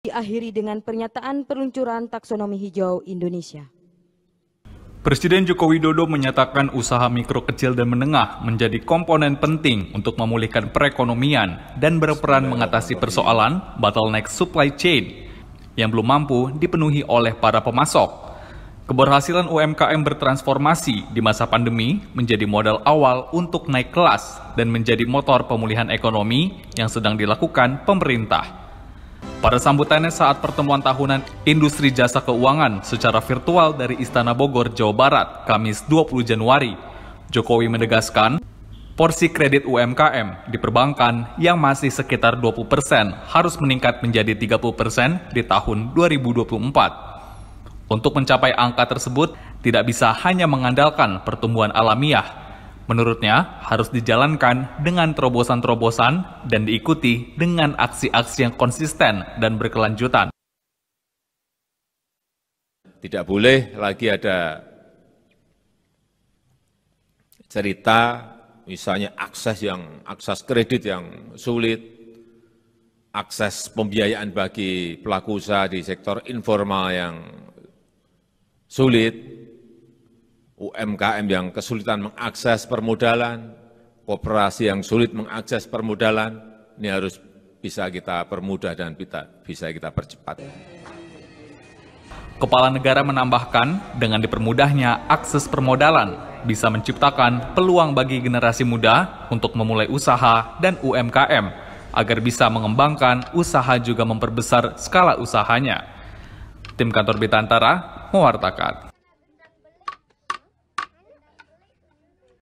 diakhiri dengan pernyataan peluncuran taksonomi hijau Indonesia. Presiden Joko Widodo menyatakan usaha mikro kecil dan menengah menjadi komponen penting untuk memulihkan perekonomian dan berperan mengatasi persoalan bottleneck supply chain yang belum mampu dipenuhi oleh para pemasok. Keberhasilan UMKM bertransformasi di masa pandemi menjadi modal awal untuk naik kelas dan menjadi motor pemulihan ekonomi yang sedang dilakukan pemerintah. Pada sambutannya saat pertemuan tahunan Industri Jasa Keuangan secara virtual dari Istana Bogor, Jawa Barat, Kamis 20 Januari, Jokowi menegaskan porsi kredit UMKM di perbankan yang masih sekitar 20% persen harus meningkat menjadi 30% persen di tahun 2024. Untuk mencapai angka tersebut, tidak bisa hanya mengandalkan pertumbuhan alamiah Menurutnya, harus dijalankan dengan terobosan-terobosan dan diikuti dengan aksi-aksi yang konsisten dan berkelanjutan. Tidak boleh lagi ada cerita misalnya akses yang akses kredit yang sulit, akses pembiayaan bagi pelaku usaha di sektor informal yang sulit, UMKM yang kesulitan mengakses permodalan, kooperasi yang sulit mengakses permodalan, ini harus bisa kita permudah dan bisa kita percepat. Kepala negara menambahkan, dengan dipermudahnya akses permodalan, bisa menciptakan peluang bagi generasi muda untuk memulai usaha dan UMKM, agar bisa mengembangkan usaha juga memperbesar skala usahanya. Tim kantor Bitantara mewartakan.